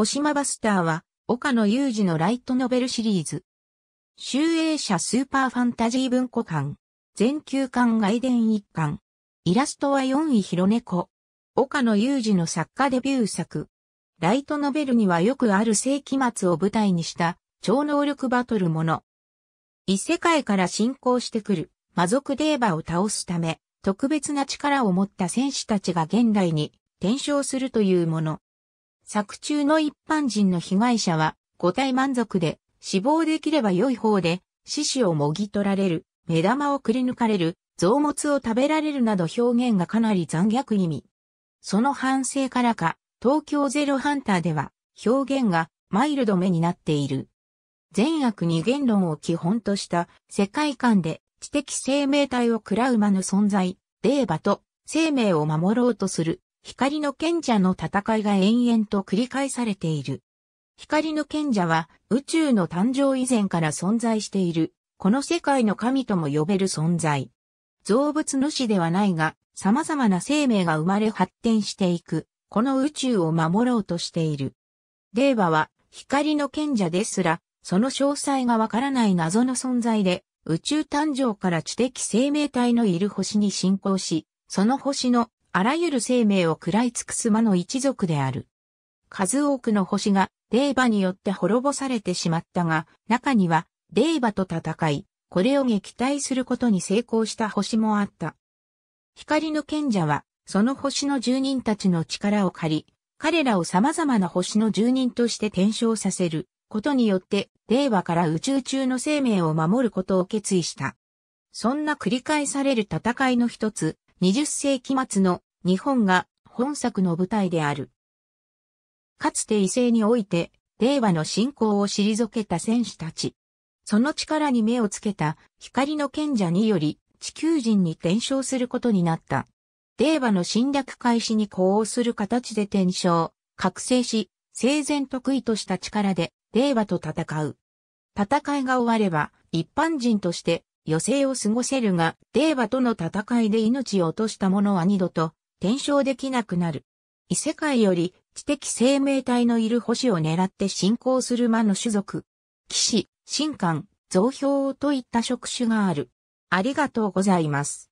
星間バスターは、岡野裕二のライトノベルシリーズ。集英社スーパーファンタジー文庫館。全球館外伝一巻。イラストは4位広猫。岡野裕二の作家デビュー作。ライトノベルにはよくある世紀末を舞台にした超能力バトルもの。異世界から進行してくる魔族デーバを倒すため、特別な力を持った戦士たちが現代に転生するというもの。作中の一般人の被害者は、五体満足で、死亡できれば良い方で、死死をもぎ取られる、目玉をくり抜かれる、臓物を食べられるなど表現がかなり残虐意味。その反省からか、東京ゼロハンターでは、表現がマイルド目になっている。善悪に言論を基本とした世界観で知的生命体を喰らう間の存在、デーバと生命を守ろうとする光の賢者の戦いが延々と繰り返されている。光の賢者は宇宙の誕生以前から存在している、この世界の神とも呼べる存在。造物主ではないが、様々な生命が生まれ発展していく、この宇宙を守ろうとしている。令和は光の賢者ですら、その詳細がわからない謎の存在で、宇宙誕生から知的生命体のいる星に進行し、その星のあらゆる生命を喰らい尽くす魔の一族である。数多くの星が霊馬によって滅ぼされてしまったが、中には霊馬と戦い、これを撃退することに成功した星もあった。光の賢者は、その星の住人たちの力を借り、彼らを様々な星の住人として転生させることによって、ーバから宇宙中の生命を守ることを決意した。そんな繰り返される戦いの一つ、20世紀末の日本が本作の舞台である。かつて異性において、令和の信仰を退けた戦士たち。その力に目をつけた光の賢者により地球人に転生することになった。令和の侵略開始に呼応する形で転生、覚醒し、生前得意とした力で令和と戦う。戦いが終われば一般人として余生を過ごせるが、デーバとの戦いで命を落とした者は二度と転生できなくなる。異世界より知的生命体のいる星を狙って進行する魔の種族。騎士、神官、増票といった職種がある。ありがとうございます。